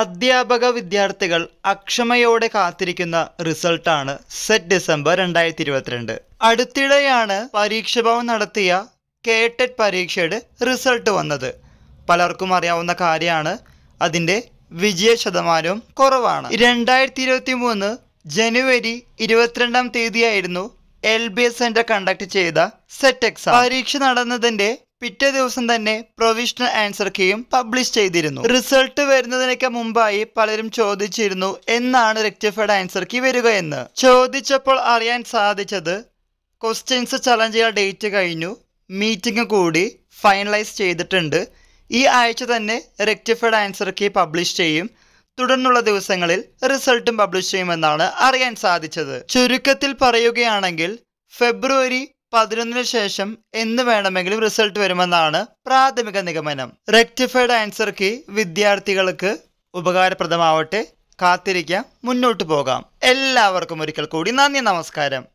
അധ്യാപക വിദ്യാർത്ഥികൾ അക്ഷമയോടെ കാത്തിരിക്കുന്ന റിസൾട്ടാണ് സെറ്റ് ഡിസംബർ രണ്ടായിരത്തി ഇരുപത്തിരണ്ട് അടുത്തിടെയാണ് പരീക്ഷാഭവൻ നടത്തിയ കേട്ടറ്റ് പരീക്ഷയുടെ റിസൾട്ട് വന്നത് പലർക്കും അറിയാവുന്ന കാര്യമാണ് അതിൻ്റെ വിജയ ശതമാനവും കുറവാണ് രണ്ടായിരത്തി ഇരുപത്തി മൂന്ന് ജനുവരി ഇരുപത്തിരണ്ടാം തീയതിയായിരുന്നു L B S centre conduct ചെയ്ത സെറ്റ് എക്സാം പരീക്ഷ നടന്നതിൻ്റെ പിറ്റേ ദിവസം തന്നെ പ്രൊവിഷണൽ ആൻസർ കീയും പബ്ലിഷ് ചെയ്തിരുന്നു റിസൾട്ട് വരുന്നതിനൊക്കെ മുമ്പായി പലരും ചോദിച്ചിരുന്നു എന്നാണ് റെക്ടിഫൈഡ് ആൻസർ കീ വരിക എന്ന് ചോദിച്ചപ്പോൾ അറിയാൻ സാധിച്ചത് ക്വസ്റ്റ്യൻസ് ചലഞ്ച് ചെയ്യാൻ ഡേറ്റ് കഴിഞ്ഞു മീറ്റിംഗ് കൂടി ഫൈനലൈസ് ചെയ്തിട്ടുണ്ട് ഈ ആഴ്ച തന്നെ റെക്ടിഫൈഡ് ആൻസർ കീ പബ്ലിഷ് ചെയ്യും തുടർന്നുള്ള ദിവസങ്ങളിൽ റിസൾട്ടും പബ്ലിഷ് ചെയ്യുമെന്നാണ് അറിയാൻ സാധിച്ചത് ചുരുക്കത്തിൽ പറയുകയാണെങ്കിൽ ഫെബ്രുവരി പതിനൊന്നിന് ശേഷം എന്ന് വേണമെങ്കിലും റിസൾട്ട് വരുമെന്നാണ് പ്രാഥമിക നിഗമനം റെക്ടിഫൈഡ് ആൻസർ കീ വിദ്യാർത്ഥികൾക്ക് ഉപകാരപ്രദമാവട്ടെ കാത്തിരിക്കാം മുന്നോട്ട് പോകാം എല്ലാവർക്കും ഒരിക്കൽ കൂടി നന്ദി നമസ്കാരം